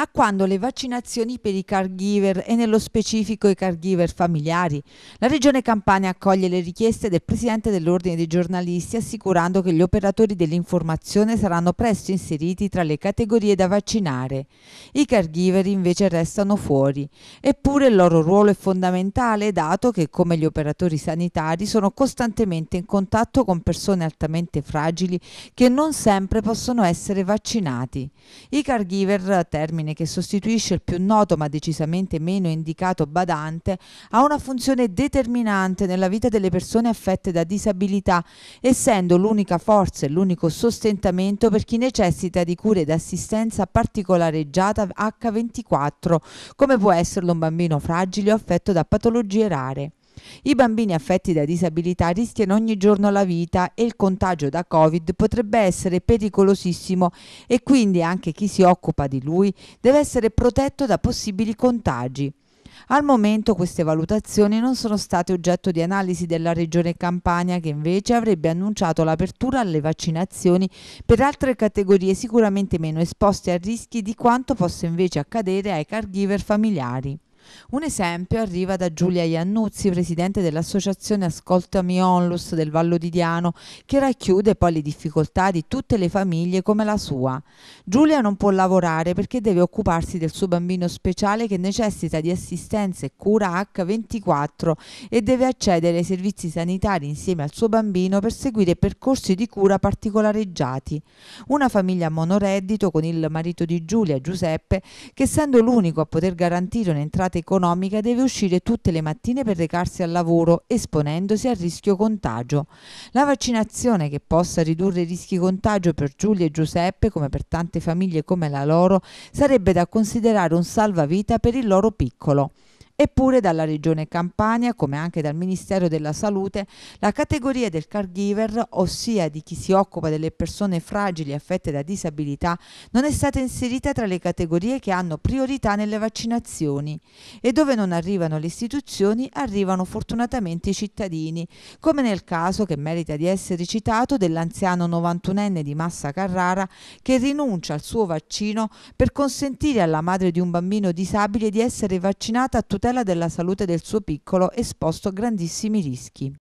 a quando le vaccinazioni per i caregiver e nello specifico i caregiver familiari. La Regione Campania accoglie le richieste del Presidente dell'Ordine dei giornalisti assicurando che gli operatori dell'informazione saranno presto inseriti tra le categorie da vaccinare. I caregiver invece restano fuori. Eppure il loro ruolo è fondamentale dato che come gli operatori sanitari sono costantemente in contatto con persone altamente fragili che non sempre possono essere vaccinati. I caregiver termine termine che sostituisce il più noto ma decisamente meno indicato badante, ha una funzione determinante nella vita delle persone affette da disabilità, essendo l'unica forza e l'unico sostentamento per chi necessita di cure ed assistenza particolareggiata H24, come può esserlo un bambino fragile o affetto da patologie rare. I bambini affetti da disabilità rischiano ogni giorno la vita e il contagio da Covid potrebbe essere pericolosissimo e quindi anche chi si occupa di lui deve essere protetto da possibili contagi. Al momento queste valutazioni non sono state oggetto di analisi della Regione Campania che invece avrebbe annunciato l'apertura alle vaccinazioni per altre categorie sicuramente meno esposte a rischi di quanto possa invece accadere ai caregiver familiari. Un esempio arriva da Giulia Iannuzzi, presidente dell'associazione Ascoltami Onlus del Vallo di Diano, che racchiude poi le difficoltà di tutte le famiglie come la sua. Giulia non può lavorare perché deve occuparsi del suo bambino speciale che necessita di assistenza e cura H24 e deve accedere ai servizi sanitari insieme al suo bambino per seguire percorsi di cura particolareggiati. Una famiglia monoreddito con il marito di Giulia, Giuseppe, che essendo l'unico a poter garantire un'entrata parte economica deve uscire tutte le mattine per recarsi al lavoro esponendosi al rischio contagio. La vaccinazione che possa ridurre i rischi contagio per Giulia e Giuseppe, come per tante famiglie come la loro, sarebbe da considerare un salvavita per il loro piccolo. Eppure dalla Regione Campania, come anche dal Ministero della Salute, la categoria del caregiver, ossia di chi si occupa delle persone fragili affette da disabilità, non è stata inserita tra le categorie che hanno priorità nelle vaccinazioni e dove non arrivano le istituzioni arrivano fortunatamente i cittadini, come nel caso che merita di essere citato dell'anziano 91enne di Massa Carrara che rinuncia al suo vaccino per consentire alla madre di un bambino disabile di essere vaccinata a tutela tutela della salute del suo piccolo esposto a grandissimi rischi.